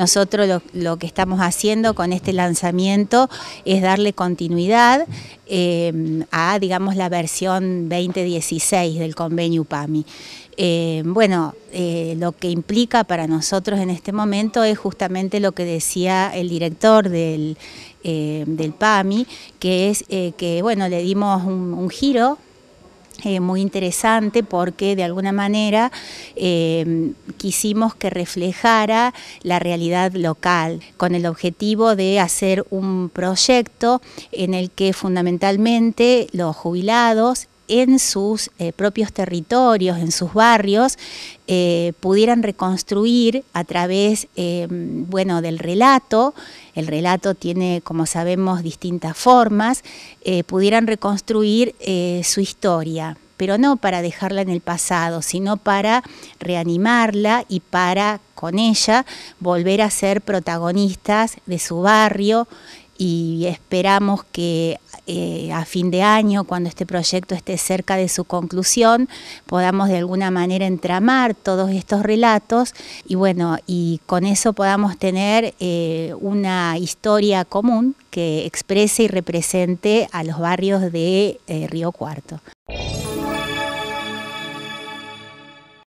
Nosotros lo, que estamos haciendo con este lanzamiento es darle continuidad eh, a, digamos, la versión 2016 del convenio PAMI. Eh, bueno, eh, lo que implica para nosotros en este momento es justamente lo que decía el director del, del PAMI, que es que, bueno, le dimos un giro eh, muy interesante porque de alguna manera eh, quisimos que reflejara la realidad local con el objetivo de hacer un proyecto en el que fundamentalmente los jubilados en sus eh, propios territorios, en sus barrios, eh, pudieran reconstruir a través eh, bueno, del relato, el relato tiene, como sabemos, distintas formas, pudieran reconstruir su historia pero no para dejarla en el pasado, sino para reanimarla y para con ella volver a ser protagonistas de su barrio, y esperamos que eh, a fin de año, cuando este proyecto esté cerca de su conclusión, podamos de alguna manera entramar todos estos relatos y bueno, y con eso podamos tener eh, una historia común que exprese y represente a los barrios de eh, Río Cuarto.